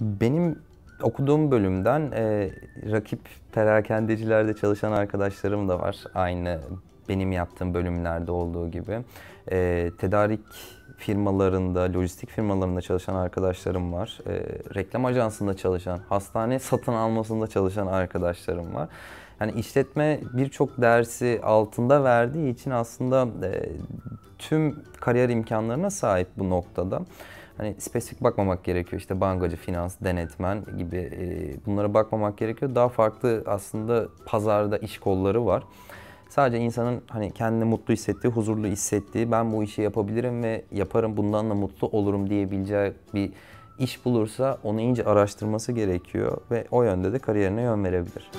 Benim okuduğum bölümden e, rakip perakendecilerde çalışan arkadaşlarım da var. Aynı benim yaptığım bölümlerde olduğu gibi. E, tedarik firmalarında, lojistik firmalarında çalışan arkadaşlarım var. E, reklam ajansında çalışan, hastane satın almasında çalışan arkadaşlarım var. Yani işletme birçok dersi altında verdiği için aslında e, tüm kariyer imkanlarına sahip bu noktada hani spesifik bakmamak gerekiyor. İşte bankacı, finans, denetmen gibi e, bunlara bakmamak gerekiyor. Daha farklı aslında pazarda iş kolları var. Sadece insanın hani kendini mutlu hissettiği, huzurlu hissettiği, ben bu işi yapabilirim ve yaparım, bundan da mutlu olurum diyebileceği bir iş bulursa onu iyice araştırması gerekiyor ve o yönde de kariyerine yön verebilir.